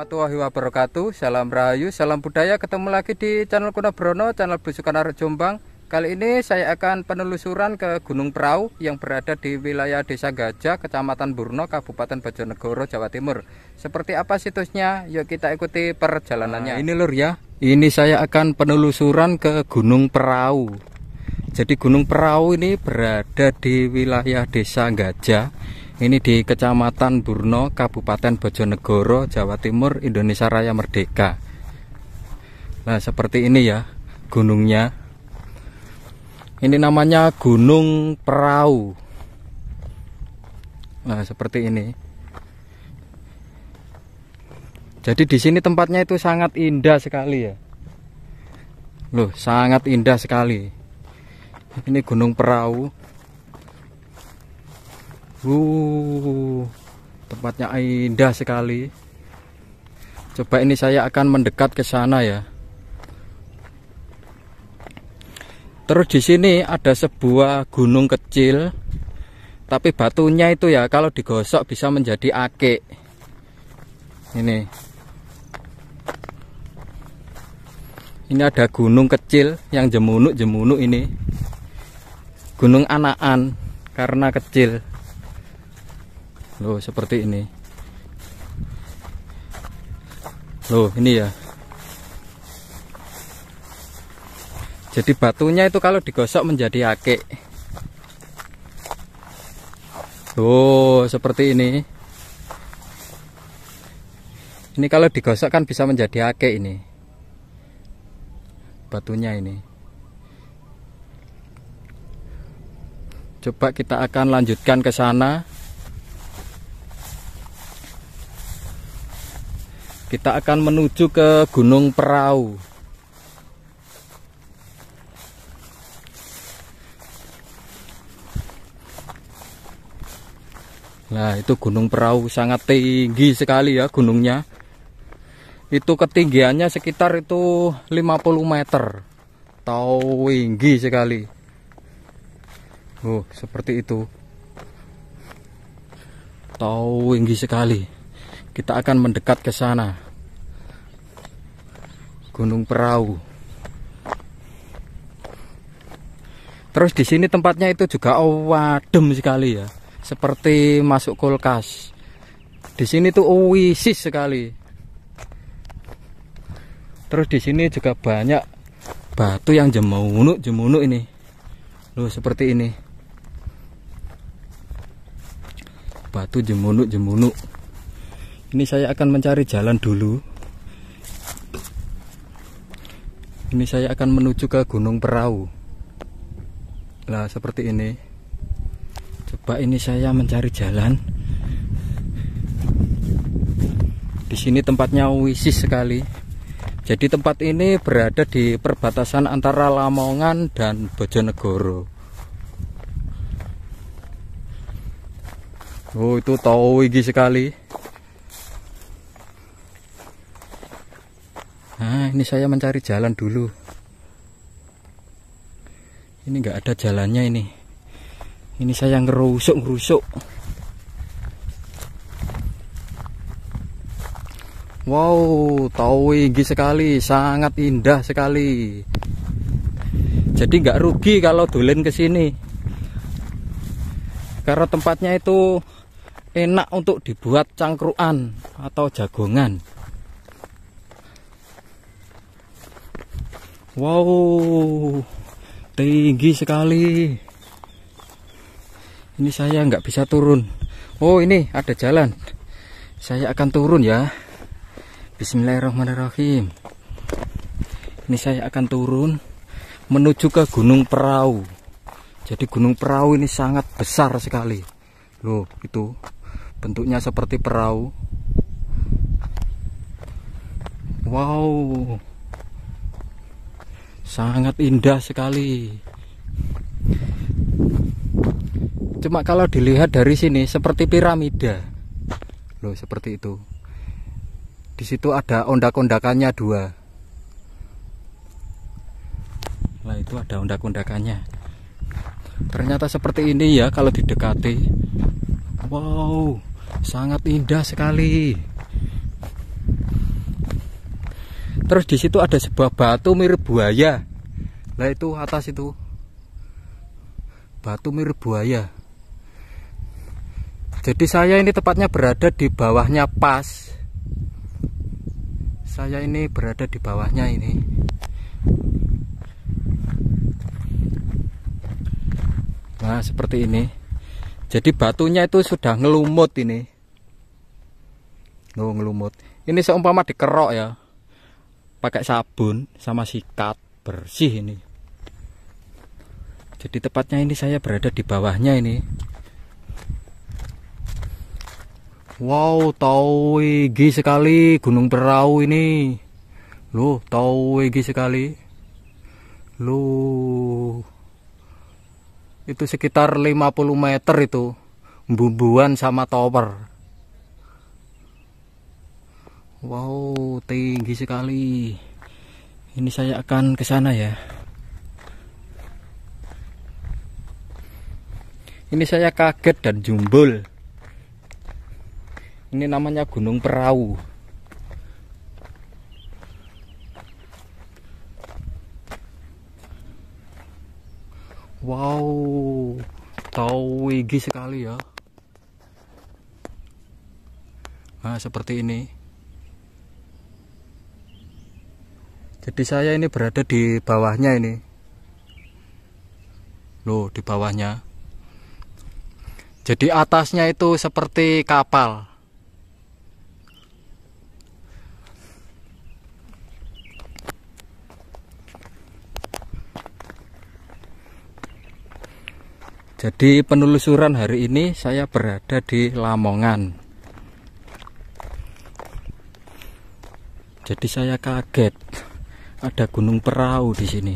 warahmatullahi wabarakatuh Salam Rahayu, salam budaya Ketemu lagi di channel Kuno Brono, channel Belusukan Arut Jombang Kali ini saya akan penelusuran ke Gunung Perau Yang berada di wilayah Desa Gajah, Kecamatan Burno, Kabupaten Bojonegoro, Jawa Timur Seperti apa situsnya? Yuk kita ikuti perjalanannya nah, Ini lur ya, ini saya akan penelusuran ke Gunung Perau. Jadi Gunung Perau ini berada di wilayah Desa Gajah ini di Kecamatan Burno, Kabupaten Bojonegoro, Jawa Timur, Indonesia Raya Merdeka. Nah, seperti ini ya gunungnya. Ini namanya Gunung Perahu. Nah, seperti ini. Jadi di sini tempatnya itu sangat indah sekali ya. Loh, sangat indah sekali. Ini Gunung Perahu. Uh, tempatnya indah sekali. Coba ini saya akan mendekat ke sana ya. Terus di sini ada sebuah gunung kecil, tapi batunya itu ya kalau digosok bisa menjadi akik. Ini. Ini ada gunung kecil yang jemunuk-jemunuk ini. Gunung Anaan karena kecil loh seperti ini loh ini ya jadi batunya itu kalau digosok menjadi akik loh seperti ini ini kalau digosok kan bisa menjadi akik ini batunya ini coba kita akan lanjutkan ke sana Kita akan menuju ke Gunung Perahu. Nah, itu Gunung Perahu sangat tinggi sekali ya gunungnya. Itu ketinggiannya sekitar itu 50 meter. Tahu tinggi sekali. Oh, seperti itu. Tahu tinggi sekali kita akan mendekat ke sana Gunung Perahu terus di sini tempatnya itu juga adem sekali ya seperti masuk kulkas di sini tuh oasis sekali terus di sini juga banyak batu yang jemunuk jemunuk ini loh seperti ini batu jemunuk jemunuk ini saya akan mencari jalan dulu ini saya akan menuju ke Gunung Perahu Nah seperti ini coba ini saya mencari jalan di sini tempatnya wisis sekali jadi tempat ini berada di perbatasan antara Lamongan dan Bojonegoro oh itu tahu sekali Nah, ini saya mencari jalan dulu. Ini nggak ada jalannya ini. Ini saya ngerusuk-ngerusuk. Wow, tawigi sekali, sangat indah sekali. Jadi nggak rugi kalau dolen ke sini. Karena tempatnya itu enak untuk dibuat cangkruan atau jagongan. Wow, tinggi sekali. Ini saya nggak bisa turun. Oh, ini ada jalan. Saya akan turun ya. Bismillahirrahmanirrahim. Ini saya akan turun menuju ke Gunung Perahu. Jadi Gunung Perahu ini sangat besar sekali. Loh, itu bentuknya seperti perahu. Wow sangat indah sekali cuma kalau dilihat dari sini seperti piramida loh seperti itu di situ ada ondak-ondakannya dua nah itu ada ondak-ondakannya ternyata seperti ini ya kalau didekati wow sangat indah sekali terus di situ ada sebuah batu mirip buaya lah itu atas itu batu mirip buaya jadi saya ini tepatnya berada di bawahnya pas saya ini berada di bawahnya ini nah seperti ini jadi batunya itu sudah ngelumut ini oh, ngelumut ini seumpama dikerok ya pakai sabun sama sikat bersih ini jadi tepatnya ini saya berada di bawahnya ini wow tauigi sekali gunung perahu ini loh tauigi sekali loh itu sekitar 50 meter itu bumbuan sama tower Wow, tinggi sekali. Ini saya akan ke sana ya. Ini saya kaget dan jumbul. Ini namanya Gunung Perahu. Wow, tinggi sekali ya. Nah, seperti ini. jadi saya ini berada di bawahnya ini loh di bawahnya jadi atasnya itu seperti kapal Jadi penelusuran hari ini saya berada di Lamongan. Jadi saya kaget ada gunung perahu di sini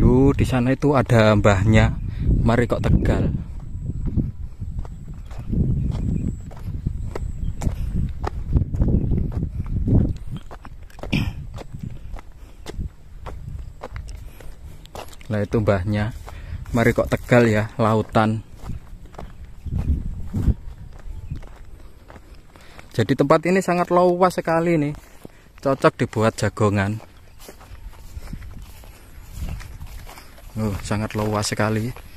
lu di sana itu ada mbahnya mari kok tegal Nah itu mbahnya mari kok tegal ya lautan jadi tempat ini sangat luas sekali nih cocok dibuat jagongan oh, sangat luas sekali